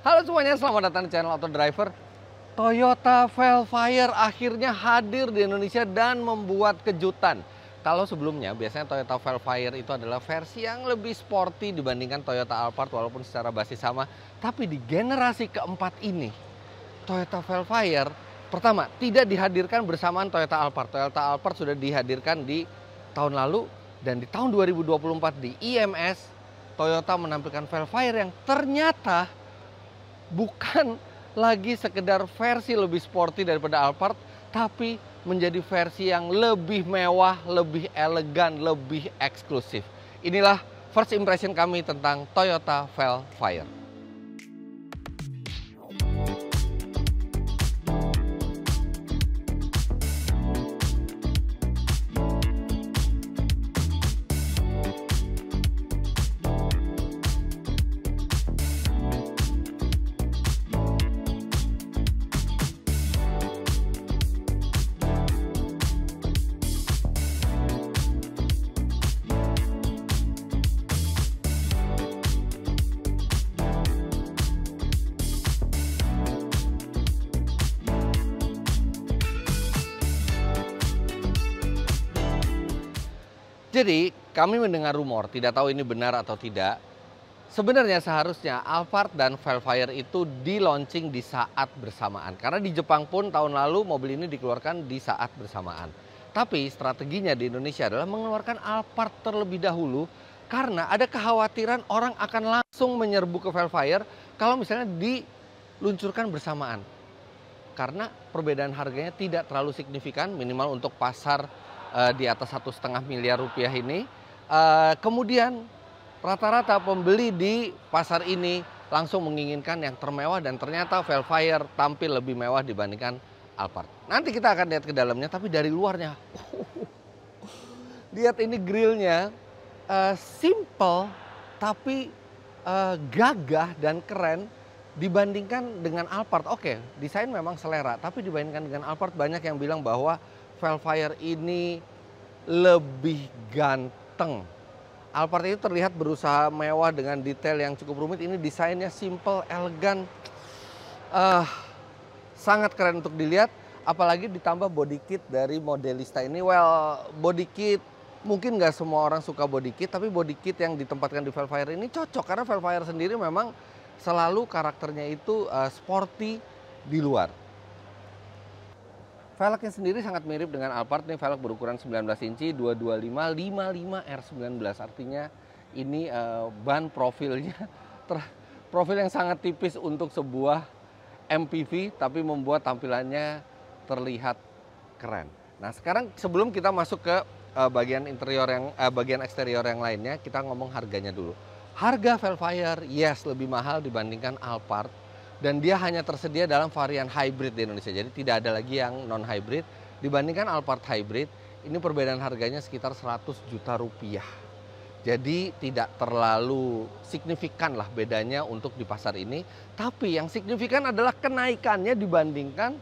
Halo semuanya, selamat datang di channel Auto Driver. Toyota Velfire akhirnya hadir di Indonesia dan membuat kejutan. Kalau sebelumnya biasanya Toyota Velfire itu adalah versi yang lebih sporty dibandingkan Toyota Alphard walaupun secara basis sama, tapi di generasi keempat ini Toyota Velfire pertama tidak dihadirkan bersamaan Toyota Alphard. Toyota Alphard sudah dihadirkan di tahun lalu dan di tahun 2024 di IMS Toyota menampilkan Velfire yang ternyata bukan lagi sekedar versi lebih sporty daripada Alphard, tapi menjadi versi yang lebih mewah, lebih elegan, lebih eksklusif. Inilah first impression kami tentang Toyota Velfire. Jadi kami mendengar rumor, tidak tahu ini benar atau tidak. Sebenarnya seharusnya Alphard dan Velfire itu di launching di saat bersamaan. Karena di Jepang pun tahun lalu mobil ini dikeluarkan di saat bersamaan. Tapi strateginya di Indonesia adalah mengeluarkan Alphard terlebih dahulu karena ada kekhawatiran orang akan langsung menyerbu ke Velfire kalau misalnya diluncurkan bersamaan. Karena perbedaan harganya tidak terlalu signifikan minimal untuk pasar uh, di atas satu setengah miliar rupiah ini. Uh, kemudian rata-rata pembeli di pasar ini langsung menginginkan yang termewah dan ternyata Velfire tampil lebih mewah dibandingkan Alphard. Nanti kita akan lihat ke dalamnya, tapi dari luarnya, lihat ini grillnya, uh, simple tapi uh, gagah dan keren dibandingkan dengan Alphard. Oke, okay, desain memang selera, tapi dibandingkan dengan Alphard banyak yang bilang bahwa Velfire ini lebih ganteng. Alphard ini terlihat berusaha mewah dengan detail yang cukup rumit. Ini desainnya simple, elegan, uh, sangat keren untuk dilihat. Apalagi ditambah body kit dari modelista ini. Well, body kit mungkin nggak semua orang suka body kit, tapi body kit yang ditempatkan di Velfire ini cocok karena Velfire sendiri memang selalu karakternya itu uh, sporty di luar. Velgnya sendiri sangat mirip dengan Alphard nih velg berukuran 19 inci 225 55 R19 artinya ini uh, ban profilnya ter, profil yang sangat tipis untuk sebuah MPV tapi membuat tampilannya terlihat keren. Nah, sekarang sebelum kita masuk ke uh, bagian interior yang uh, bagian eksterior yang lainnya, kita ngomong harganya dulu. Harga Velfire yes lebih mahal dibandingkan Alphard dan dia hanya tersedia dalam varian hybrid di Indonesia. Jadi tidak ada lagi yang non hybrid. Dibandingkan Alphard hybrid, ini perbedaan harganya sekitar 100 juta rupiah. Jadi tidak terlalu signifikan lah bedanya untuk di pasar ini. Tapi yang signifikan adalah kenaikannya dibandingkan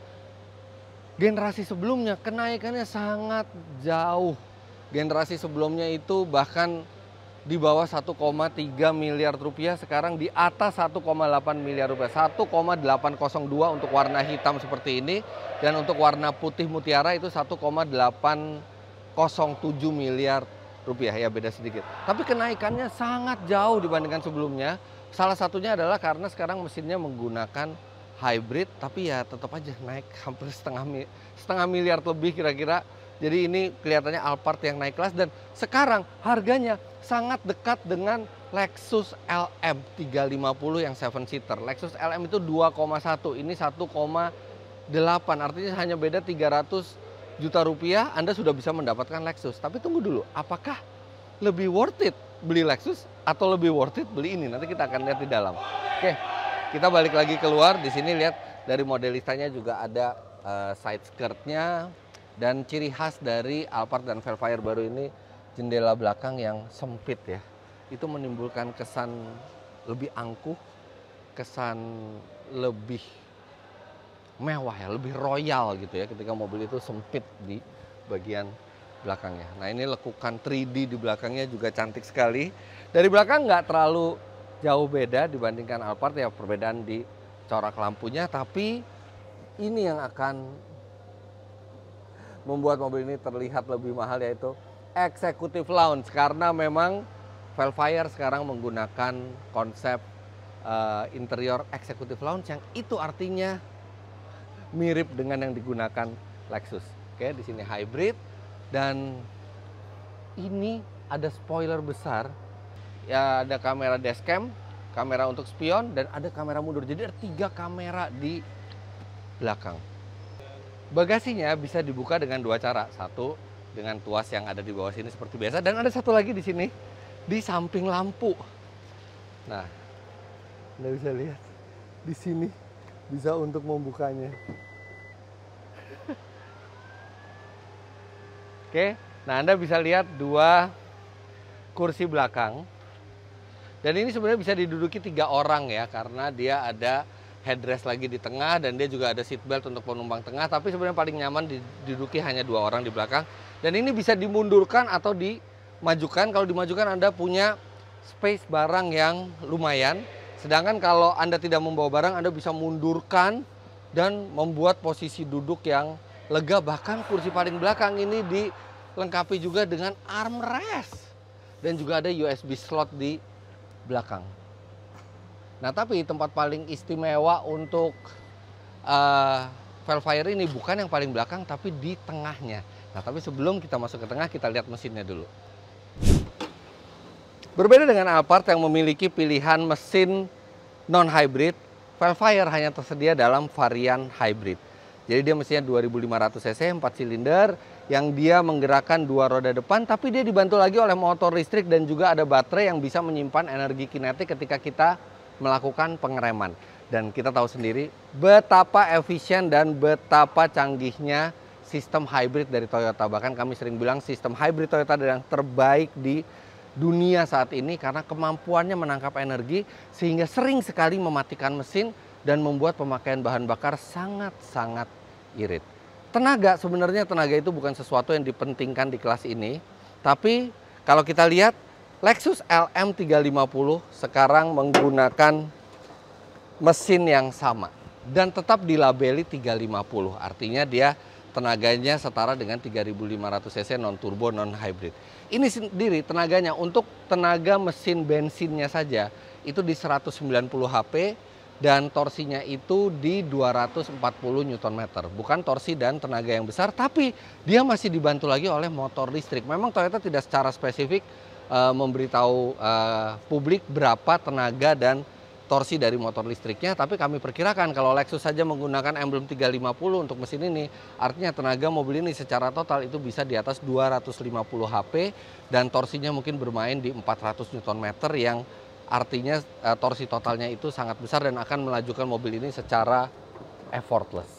generasi sebelumnya. Kenaikannya sangat jauh. Generasi sebelumnya itu bahkan di bawah 1,3 miliar rupiah sekarang di atas 1,8 miliar rupiah 1,802 untuk warna hitam seperti ini dan untuk warna putih mutiara itu 1,807 miliar rupiah ya beda sedikit tapi kenaikannya sangat jauh dibandingkan sebelumnya salah satunya adalah karena sekarang mesinnya menggunakan hybrid tapi ya tetap aja naik hampir setengah setengah miliar lebih kira-kira jadi ini kelihatannya Alphard yang naik kelas dan sekarang harganya sangat dekat dengan Lexus LM 350 yang 7 seater. Lexus LM itu 2,1, ini 1,8. Artinya hanya beda 300 juta rupiah Anda sudah bisa mendapatkan Lexus. Tapi tunggu dulu, apakah lebih worth it beli Lexus atau lebih worth it beli ini? Nanti kita akan lihat di dalam. Oke, kita balik lagi keluar. Di sini lihat dari modelistanya juga ada uh, side skirtnya, dan ciri khas dari Alphard dan Velfire baru ini jendela belakang yang sempit ya. Itu menimbulkan kesan lebih angkuh, kesan lebih mewah ya, lebih royal gitu ya ketika mobil itu sempit di bagian belakangnya. Nah ini lekukan 3D di belakangnya juga cantik sekali. Dari belakang nggak terlalu jauh beda dibandingkan Alphard ya perbedaan di corak lampunya tapi ini yang akan membuat mobil ini terlihat lebih mahal yaitu Executive Lounge karena memang Velfire sekarang menggunakan konsep uh, interior Executive Lounge yang itu artinya mirip dengan yang digunakan Lexus. Oke, di sini hybrid dan ini ada spoiler besar. Ya ada kamera dashcam, kamera untuk spion dan ada kamera mundur. Jadi ada tiga kamera di belakang. Bagasinya bisa dibuka dengan dua cara. Satu, dengan tuas yang ada di bawah sini seperti biasa. Dan ada satu lagi di sini, di samping lampu. Nah, Anda bisa lihat di sini bisa untuk membukanya. Oke, nah Anda bisa lihat dua kursi belakang. Dan ini sebenarnya bisa diduduki tiga orang ya, karena dia ada headrest lagi di tengah dan dia juga ada seat belt untuk penumpang tengah tapi sebenarnya paling nyaman diduduki hanya dua orang di belakang dan ini bisa dimundurkan atau dimajukan kalau dimajukan Anda punya space barang yang lumayan sedangkan kalau Anda tidak membawa barang Anda bisa mundurkan dan membuat posisi duduk yang lega bahkan kursi paling belakang ini dilengkapi juga dengan armrest dan juga ada USB slot di belakang Nah tapi tempat paling istimewa untuk uh, Velfire ini bukan yang paling belakang tapi di tengahnya. Nah tapi sebelum kita masuk ke tengah kita lihat mesinnya dulu. Berbeda dengan Alphard yang memiliki pilihan mesin non-hybrid, Velfire hanya tersedia dalam varian hybrid. Jadi dia mesinnya 2500 cc 4 silinder yang dia menggerakkan dua roda depan tapi dia dibantu lagi oleh motor listrik dan juga ada baterai yang bisa menyimpan energi kinetik ketika kita melakukan pengereman. Dan kita tahu sendiri betapa efisien dan betapa canggihnya sistem hybrid dari Toyota. Bahkan kami sering bilang sistem hybrid Toyota adalah yang terbaik di dunia saat ini karena kemampuannya menangkap energi sehingga sering sekali mematikan mesin dan membuat pemakaian bahan bakar sangat-sangat irit. Tenaga sebenarnya tenaga itu bukan sesuatu yang dipentingkan di kelas ini, tapi kalau kita lihat Lexus LM350 sekarang menggunakan mesin yang sama dan tetap dilabeli 350. Artinya dia tenaganya setara dengan 3500 cc non turbo non hybrid. Ini sendiri tenaganya untuk tenaga mesin bensinnya saja itu di 190 HP dan torsinya itu di 240 Nm. Bukan torsi dan tenaga yang besar tapi dia masih dibantu lagi oleh motor listrik. Memang Toyota tidak secara spesifik uh, memberitahu uh, publik berapa tenaga dan torsi dari motor listriknya, tapi kami perkirakan kalau Lexus saja menggunakan emblem 350 untuk mesin ini, artinya tenaga mobil ini secara total itu bisa di atas 250 HP dan torsinya mungkin bermain di 400 Nm yang artinya uh, torsi totalnya itu sangat besar dan akan melajukan mobil ini secara effortless.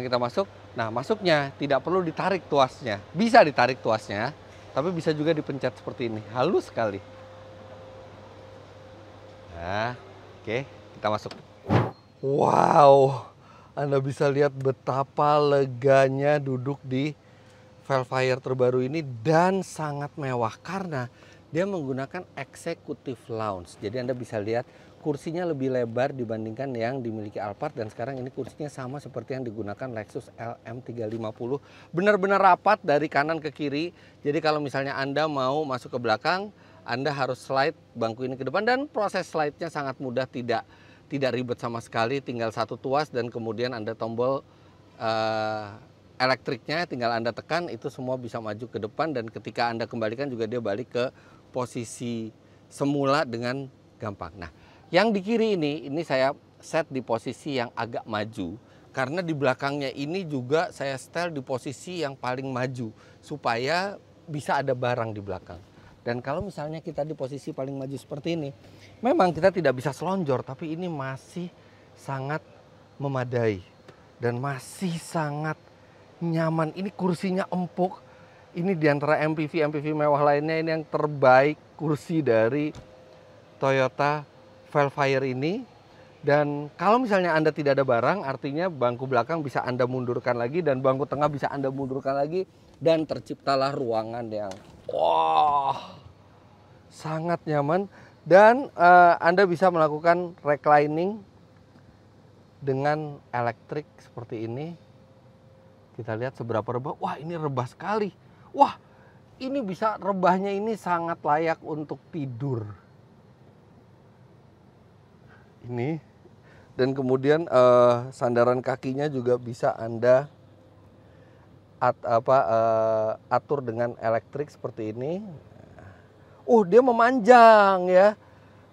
sekarang kita masuk, nah masuknya tidak perlu ditarik tuasnya. Bisa ditarik tuasnya, tapi bisa juga dipencet seperti ini. Halus sekali. Nah, oke, okay, kita masuk. Wow, Anda bisa lihat betapa leganya duduk di Velfire terbaru ini dan sangat mewah karena dia menggunakan executive lounge. Jadi Anda bisa lihat kursinya lebih lebar dibandingkan yang dimiliki Alphard dan sekarang ini kursinya sama seperti yang digunakan Lexus LM350. Benar-benar rapat dari kanan ke kiri. Jadi kalau misalnya Anda mau masuk ke belakang, Anda harus slide bangku ini ke depan dan proses slide-nya sangat mudah, tidak tidak ribet sama sekali, tinggal satu tuas dan kemudian Anda tombol uh, elektriknya tinggal Anda tekan itu semua bisa maju ke depan dan ketika Anda kembalikan juga dia balik ke posisi semula dengan gampang. Nah, yang di kiri ini, ini saya set di posisi yang agak maju karena di belakangnya ini juga saya setel di posisi yang paling maju supaya bisa ada barang di belakang. Dan kalau misalnya kita di posisi paling maju seperti ini, memang kita tidak bisa selonjor tapi ini masih sangat memadai dan masih sangat nyaman. Ini kursinya empuk. Ini di antara MPV MPV mewah lainnya ini yang terbaik kursi dari Toyota file fire ini dan kalau misalnya Anda tidak ada barang, artinya bangku belakang bisa Anda mundurkan lagi dan bangku tengah bisa Anda mundurkan lagi dan terciptalah ruangan yang wah sangat nyaman dan uh, Anda bisa melakukan reclining dengan elektrik seperti ini. Kita lihat seberapa rebah. Wah, ini rebah sekali. Wah, ini bisa rebahnya ini sangat layak untuk tidur ini dan kemudian uh, sandaran kakinya juga bisa anda at, apa uh, atur dengan elektrik seperti ini. Uh dia memanjang ya.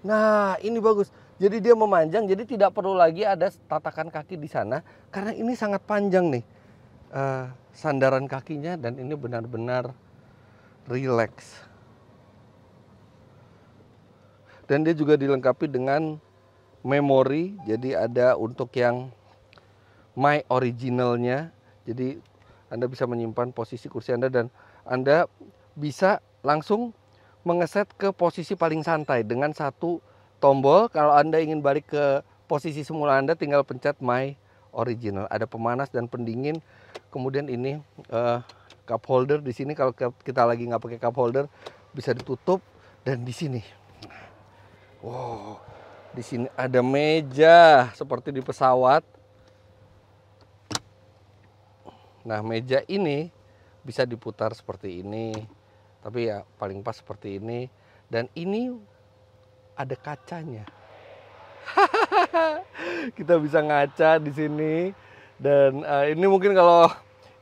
Nah ini bagus. Jadi dia memanjang, jadi tidak perlu lagi ada tatakan kaki di sana karena ini sangat panjang nih uh, sandaran kakinya dan ini benar-benar relax. Dan dia juga dilengkapi dengan memori, jadi ada untuk yang my originalnya. Jadi Anda bisa menyimpan posisi kursi Anda dan Anda bisa langsung mengeset ke posisi paling santai dengan satu tombol. Kalau Anda ingin balik ke posisi semula Anda tinggal pencet my original. Ada pemanas dan pendingin. Kemudian ini uh, cup holder di sini kalau kita lagi nggak pakai cup holder bisa ditutup dan di sini. Wow, di sini ada meja seperti di pesawat. Nah, meja ini bisa diputar seperti ini. Tapi ya paling pas seperti ini dan ini ada kacanya. Kita bisa ngaca di sini dan uh, ini mungkin kalau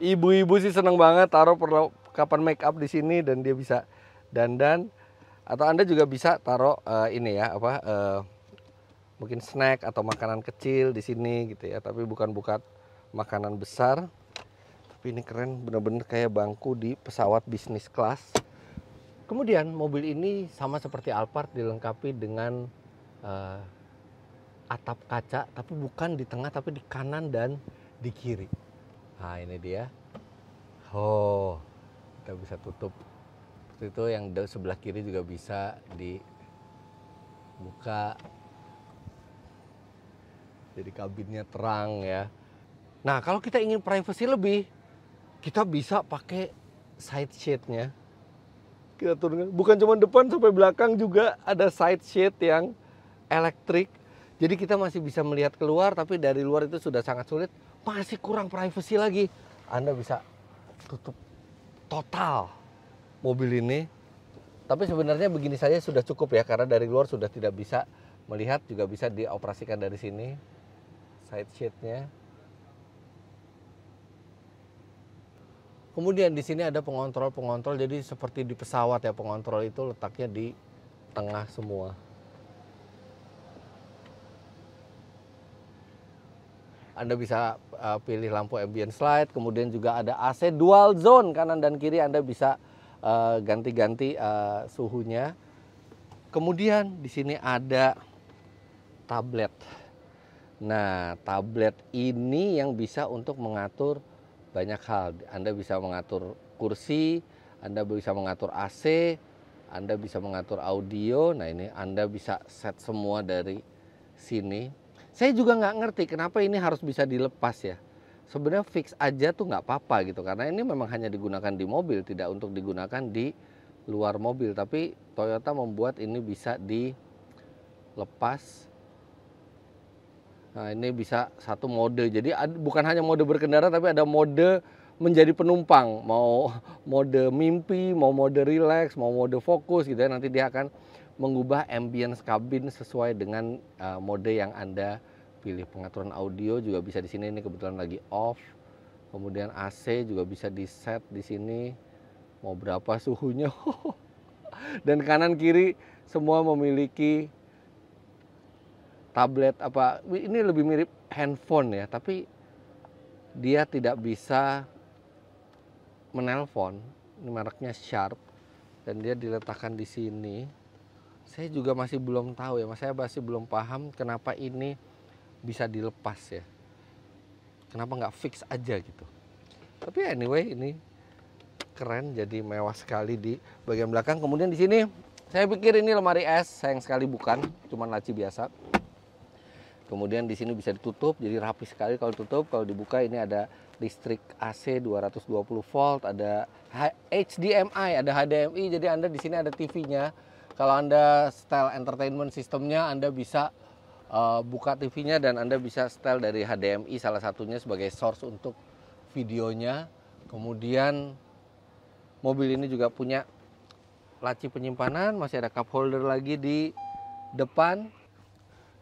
ibu-ibu sih seneng banget taruh kapan make up di sini dan dia bisa dandan atau anda juga bisa taruh uh, ini ya apa uh, mungkin snack atau makanan kecil di sini gitu ya tapi bukan bukan makanan besar tapi ini keren bener-bener kayak bangku di pesawat bisnis kelas kemudian mobil ini sama seperti Alphard dilengkapi dengan uh, atap kaca tapi bukan di tengah tapi di kanan dan di kiri nah ini dia oh kita bisa tutup itu yang sebelah kiri juga bisa dibuka jadi kabinnya terang ya. Nah kalau kita ingin privacy lebih, kita bisa pakai side shade-nya. Kita turun. Bukan cuma depan sampai belakang juga ada side shade yang elektrik. Jadi kita masih bisa melihat keluar, tapi dari luar itu sudah sangat sulit. Masih kurang privacy lagi. Anda bisa tutup total mobil ini. Tapi sebenarnya begini saja sudah cukup ya, karena dari luar sudah tidak bisa melihat, juga bisa dioperasikan dari sini side sheetnya Kemudian di sini ada pengontrol-pengontrol, jadi seperti di pesawat ya, pengontrol itu letaknya di tengah semua. Anda bisa uh, pilih lampu ambient light, kemudian juga ada AC dual zone kanan dan kiri Anda bisa uh, ganti-ganti uh, uh, suhunya. Kemudian di sini ada tablet. Nah, tablet ini yang bisa untuk mengatur banyak hal. Anda bisa mengatur kursi, Anda bisa mengatur AC, Anda bisa mengatur audio. Nah, ini Anda bisa set semua dari sini. Saya juga nggak ngerti kenapa ini harus bisa dilepas ya. Sebenarnya fix aja tuh nggak apa-apa gitu karena ini memang hanya digunakan di mobil, tidak untuk digunakan di luar mobil. Tapi Toyota membuat ini bisa dilepas Nah, ini bisa satu mode. Jadi bukan hanya mode berkendara tapi ada mode menjadi penumpang, mau mode mimpi, mau mode relax, mau mode fokus gitu ya. Nanti dia akan mengubah ambience kabin sesuai dengan uh, mode yang Anda pilih. Pengaturan audio juga bisa di sini ini kebetulan lagi off. Kemudian AC juga bisa di set di sini mau berapa suhunya. Dan kanan kiri semua memiliki tablet apa ini lebih mirip handphone ya tapi dia tidak bisa menelpon ini mereknya Sharp dan dia diletakkan di sini saya juga masih belum tahu ya mas saya masih belum paham kenapa ini bisa dilepas ya kenapa nggak fix aja gitu tapi anyway ini keren jadi mewah sekali di bagian belakang kemudian di sini saya pikir ini lemari es sayang sekali bukan cuma laci biasa Kemudian di sini bisa ditutup, jadi rapi sekali kalau tutup. Kalau dibuka ini ada listrik AC 220 volt, ada HDMI, ada HDMI. Jadi Anda di sini ada TV-nya. Kalau Anda style entertainment sistemnya, Anda bisa uh, buka TV-nya dan Anda bisa style dari HDMI salah satunya sebagai source untuk videonya. Kemudian mobil ini juga punya laci penyimpanan, masih ada cup holder lagi di depan.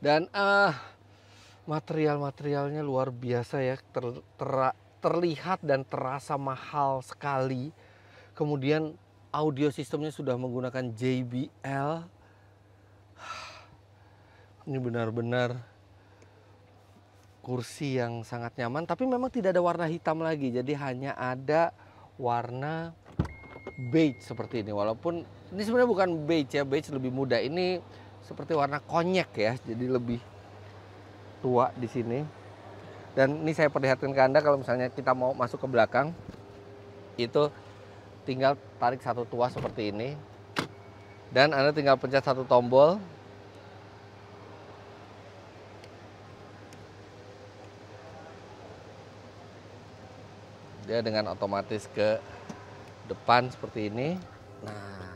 Dan uh, material-materialnya luar biasa ya ter, ter, terlihat dan terasa mahal sekali kemudian audio sistemnya sudah menggunakan JBL ini benar-benar kursi yang sangat nyaman tapi memang tidak ada warna hitam lagi jadi hanya ada warna beige seperti ini walaupun ini sebenarnya bukan beige ya beige lebih muda ini seperti warna konyek ya jadi lebih tua di sini. Dan ini saya perlihatkan ke Anda kalau misalnya kita mau masuk ke belakang, itu tinggal tarik satu tua seperti ini. Dan Anda tinggal pencet satu tombol. Dia dengan otomatis ke depan seperti ini. Nah,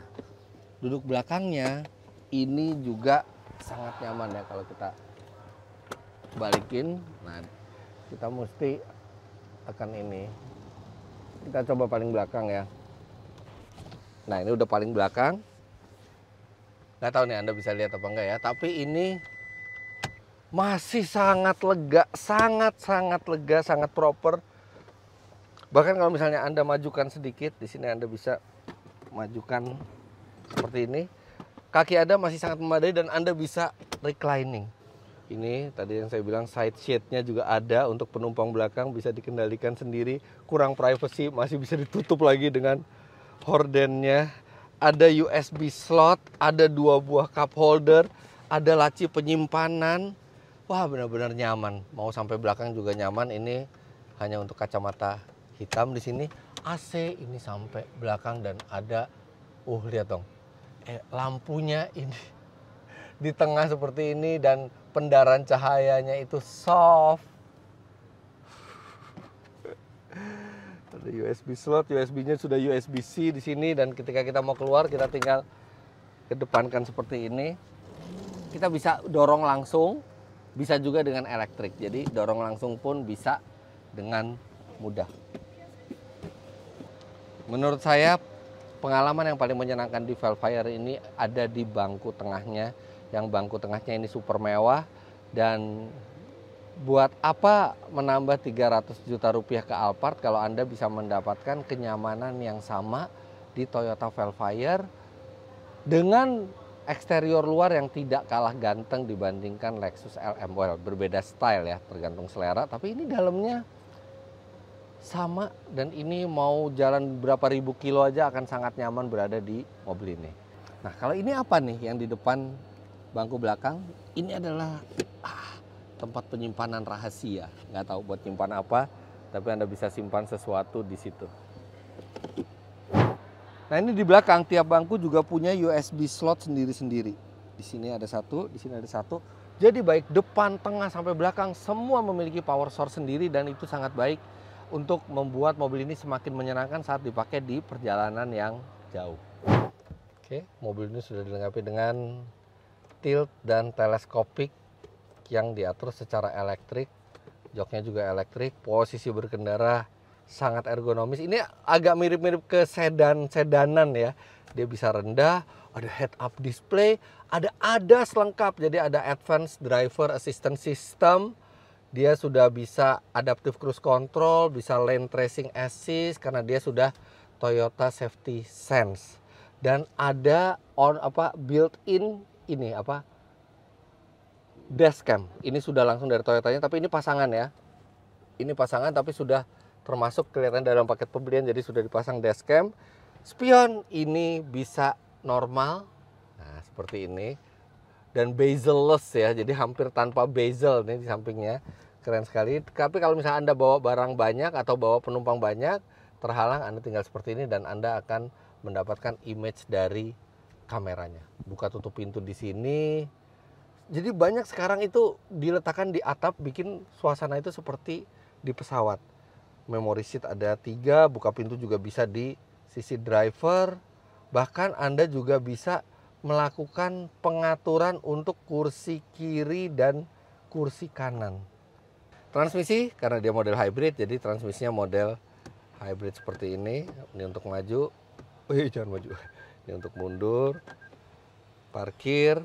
duduk belakangnya ini juga sangat nyaman ya kalau kita balikin nah kita mesti tekan ini kita coba paling belakang ya nah ini udah paling belakang nggak tahu nih anda bisa lihat apa enggak ya tapi ini masih sangat lega sangat sangat lega sangat proper bahkan kalau misalnya anda majukan sedikit di sini anda bisa majukan seperti ini kaki anda masih sangat memadai dan anda bisa reclining ini tadi yang saya bilang side shade-nya juga ada untuk penumpang belakang bisa dikendalikan sendiri kurang privacy masih bisa ditutup lagi dengan hordennya ada USB slot ada dua buah cup holder ada laci penyimpanan wah benar-benar nyaman mau sampai belakang juga nyaman ini hanya untuk kacamata hitam di sini AC ini sampai belakang dan ada uh lihat dong eh, lampunya ini di tengah seperti ini dan pendaran cahayanya itu soft. Ada USB slot, USB-nya sudah USB-C di sini dan ketika kita mau keluar kita tinggal kedepankan seperti ini. Kita bisa dorong langsung, bisa juga dengan elektrik. Jadi dorong langsung pun bisa dengan mudah. Menurut saya pengalaman yang paling menyenangkan di Velfire ini ada di bangku tengahnya yang bangku tengahnya ini super mewah dan buat apa menambah 300 juta rupiah ke Alphard kalau Anda bisa mendapatkan kenyamanan yang sama di Toyota Velfire dengan eksterior luar yang tidak kalah ganteng dibandingkan Lexus LM. Well, berbeda style ya, tergantung selera, tapi ini dalamnya sama dan ini mau jalan berapa ribu kilo aja akan sangat nyaman berada di mobil ini. Nah, kalau ini apa nih yang di depan bangku belakang. Ini adalah ah, tempat penyimpanan rahasia. Nggak tahu buat nyimpan apa, tapi Anda bisa simpan sesuatu di situ. Nah ini di belakang tiap bangku juga punya USB slot sendiri-sendiri. Di sini ada satu, di sini ada satu. Jadi baik depan, tengah, sampai belakang semua memiliki power source sendiri dan itu sangat baik untuk membuat mobil ini semakin menyenangkan saat dipakai di perjalanan yang jauh. Oke, mobil ini sudah dilengkapi dengan tilt dan teleskopik yang diatur secara elektrik joknya juga elektrik posisi berkendara sangat ergonomis ini agak mirip-mirip ke sedan sedanan ya dia bisa rendah ada head up display ada ada selengkap jadi ada advanced driver assistance system dia sudah bisa adaptive cruise control bisa lane tracing assist karena dia sudah Toyota safety sense dan ada on apa built-in ini apa dashcam. Ini sudah langsung dari Toyotanya, tapi ini pasangan ya. Ini pasangan tapi sudah termasuk kelihatan dalam paket pembelian, jadi sudah dipasang dashcam. Spion ini bisa normal, nah seperti ini, dan bezel bezelless ya, jadi hampir tanpa bezel nih di sampingnya. Keren sekali. Tapi kalau misalnya Anda bawa barang banyak atau bawa penumpang banyak, terhalang Anda tinggal seperti ini dan Anda akan mendapatkan image dari kameranya. Buka tutup pintu di sini. Jadi banyak sekarang itu diletakkan di atap bikin suasana itu seperti di pesawat. Memory seat ada tiga, buka pintu juga bisa di sisi driver. Bahkan Anda juga bisa melakukan pengaturan untuk kursi kiri dan kursi kanan. Transmisi karena dia model hybrid jadi transmisinya model hybrid seperti ini. Ini untuk maju. Oh iya, jangan maju ini untuk mundur parkir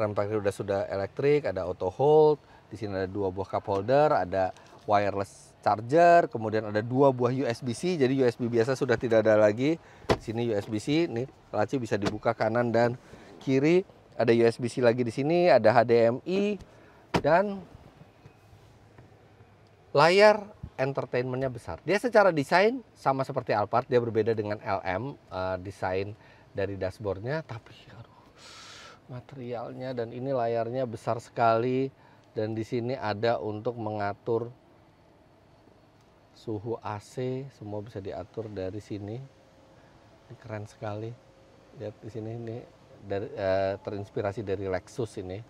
rem parkir sudah sudah elektrik ada auto hold di sini ada dua buah cup holder ada wireless charger kemudian ada dua buah USB-C jadi USB biasa sudah tidak ada lagi di sini USB-C ini laci bisa dibuka kanan dan kiri ada USB-C lagi di sini ada HDMI dan layar entertainmentnya besar. Dia secara desain sama seperti Alphard, dia berbeda dengan LM uh, eh, desain dari dashboardnya tapi aduh, materialnya dan ini layarnya besar sekali dan di sini ada untuk mengatur suhu AC semua bisa diatur dari sini ini keren sekali lihat di sini ini dari, uh, terinspirasi dari Lexus ini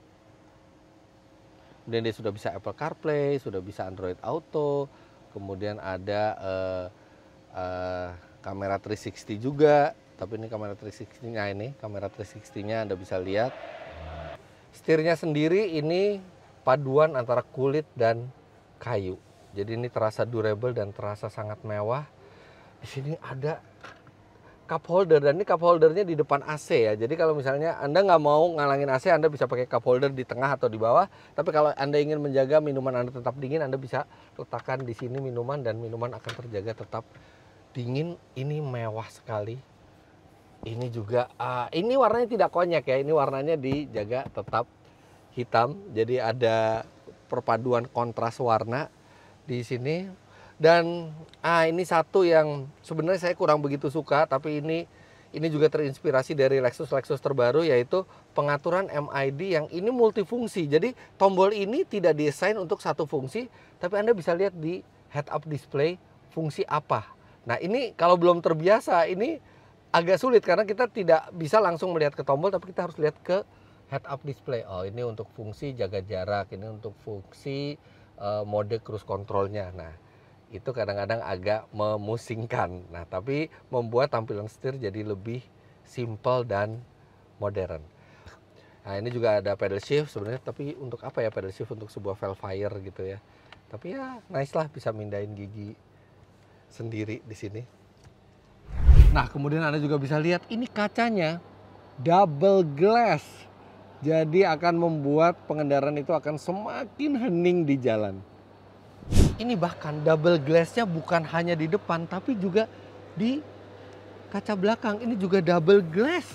kemudian dia sudah bisa Apple CarPlay sudah bisa Android Auto kemudian ada uh, uh, kamera 360 juga tapi ini kamera 360-nya ini, kamera 360-nya Anda bisa lihat. Setirnya sendiri ini paduan antara kulit dan kayu. Jadi ini terasa durable dan terasa sangat mewah. Di sini ada cup holder dan ini cup holdernya di depan AC ya. Jadi kalau misalnya Anda nggak mau ngalangin AC, Anda bisa pakai cup holder di tengah atau di bawah. Tapi kalau Anda ingin menjaga minuman Anda tetap dingin, Anda bisa letakkan di sini minuman dan minuman akan terjaga tetap dingin. Ini mewah sekali ini juga uh, ini warnanya tidak konyak ya ini warnanya dijaga tetap hitam jadi ada perpaduan kontras warna di sini dan ah ini satu yang sebenarnya saya kurang begitu suka tapi ini ini juga terinspirasi dari Lexus Lexus terbaru yaitu pengaturan MID yang ini multifungsi. Jadi tombol ini tidak desain untuk satu fungsi, tapi Anda bisa lihat di head up display fungsi apa. Nah, ini kalau belum terbiasa ini agak sulit karena kita tidak bisa langsung melihat ke tombol tapi kita harus lihat ke head up display. Oh, ini untuk fungsi jaga jarak, ini untuk fungsi uh, mode cruise controlnya. Nah, itu kadang-kadang agak memusingkan. Nah, tapi membuat tampilan setir jadi lebih simple dan modern. Nah, ini juga ada pedal shift sebenarnya, tapi untuk apa ya pedal shift untuk sebuah Velfire gitu ya. Tapi ya nice lah bisa mindahin gigi sendiri di sini. Nah, kemudian Anda juga bisa lihat ini kacanya double glass. Jadi akan membuat pengendaraan itu akan semakin hening di jalan. Ini bahkan double glassnya bukan hanya di depan tapi juga di kaca belakang. Ini juga double glass.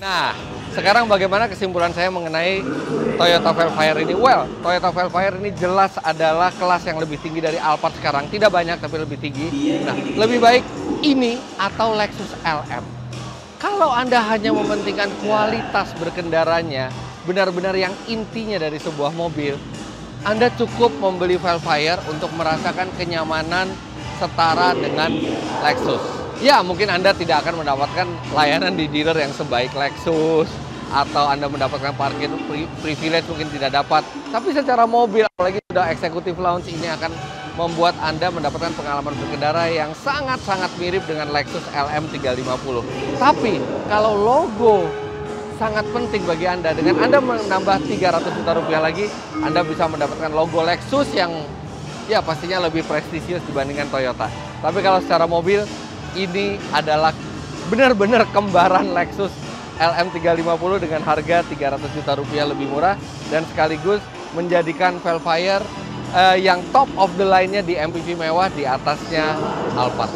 Nah, sekarang bagaimana kesimpulan saya mengenai Toyota Velfire ini? Well, Toyota Velfire ini jelas adalah kelas yang lebih tinggi dari Alphard sekarang. Tidak banyak, tapi lebih tinggi. Nah, lebih baik ini atau Lexus LM. Kalau Anda hanya mementingkan kualitas berkendaranya, benar-benar yang intinya dari sebuah mobil, Anda cukup membeli Velfire untuk merasakan kenyamanan setara dengan Lexus ya mungkin Anda tidak akan mendapatkan layanan di dealer yang sebaik Lexus atau Anda mendapatkan parkir privilege mungkin tidak dapat. Tapi secara mobil, apalagi sudah eksekutif launch ini akan membuat Anda mendapatkan pengalaman berkendara yang sangat-sangat mirip dengan Lexus LM350. Tapi kalau logo sangat penting bagi Anda. Dengan Anda menambah 300 juta rupiah lagi, Anda bisa mendapatkan logo Lexus yang ya pastinya lebih prestisius dibandingkan Toyota. Tapi kalau secara mobil, ini adalah benar-benar kembaran Lexus LM350 dengan harga 300 juta rupiah lebih murah dan sekaligus menjadikan Velfire uh, yang top of the line-nya di MPV mewah di atasnya Alphard.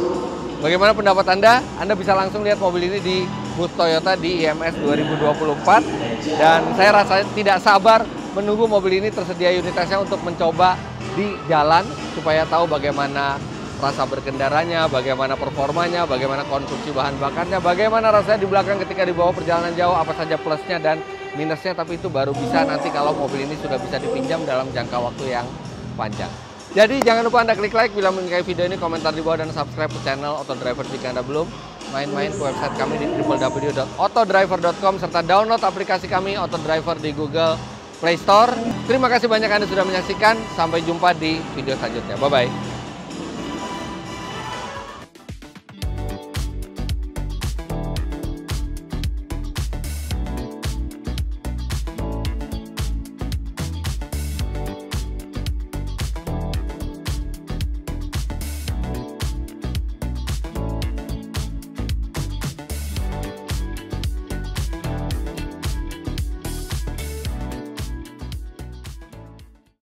Bagaimana pendapat Anda? Anda bisa langsung lihat mobil ini di bus Toyota di IMS 2024 dan saya rasa tidak sabar menunggu mobil ini tersedia unitasnya untuk mencoba di jalan supaya tahu bagaimana rasa berkendaranya, bagaimana performanya, bagaimana konsumsi bahan bakarnya, bagaimana rasanya di belakang ketika dibawa perjalanan jauh, apa saja plusnya dan minusnya. Tapi itu baru bisa nanti kalau mobil ini sudah bisa dipinjam dalam jangka waktu yang panjang. Jadi jangan lupa Anda klik like bila menyukai video ini, komentar di bawah dan subscribe channel Auto Driver jika Anda belum. Main-main ke website kami di www.autodriver.com serta download aplikasi kami Auto Driver di Google Play Store. Terima kasih banyak Anda sudah menyaksikan. Sampai jumpa di video selanjutnya. Bye-bye.